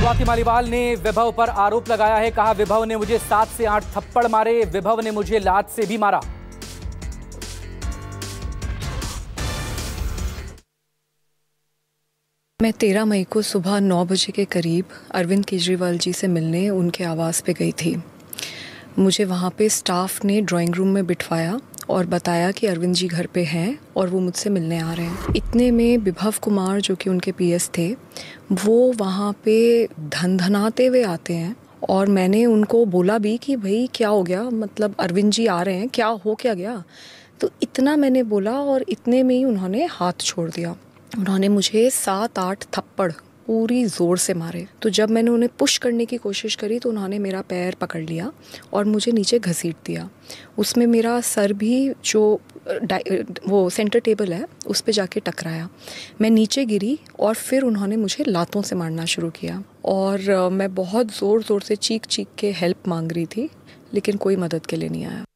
स्वाति मालीवाल ने विभव पर आरोप लगाया है कहा विभव ने मुझे सात से आठ थप्पड़ मारे विभव ने मुझे लात से भी मारा मैं तेरह मई को सुबह नौ बजे के करीब अरविंद केजरीवाल जी से मिलने उनके आवास पे गई थी मुझे वहाँ पे स्टाफ ने ड्राइंग रूम में बिठवाया और बताया कि अरविंद जी घर पे हैं और वो मुझसे मिलने आ रहे हैं इतने में विभव कुमार जो कि उनके पीएस थे वो वहाँ पे धन धनाते हुए आते हैं और मैंने उनको बोला भी कि भाई क्या हो गया मतलब अरविंद जी आ रहे हैं क्या हो क्या गया तो इतना मैंने बोला और इतने में ही उन्होंने हाथ छोड़ दिया उन्होंने मुझे सात आठ थप्पड़ पूरी ज़ोर से मारे तो जब मैंने उन्हें पुश करने की कोशिश करी तो उन्होंने मेरा पैर पकड़ लिया और मुझे नीचे घसीट दिया उसमें मेरा सर भी जो वो सेंटर टेबल है उस पर जाके टकराया मैं नीचे गिरी और फिर उन्होंने मुझे लातों से मारना शुरू किया और मैं बहुत ज़ोर ज़ोर से चीख चीख के हेल्प मांग रही थी लेकिन कोई मदद के लिए नहीं आया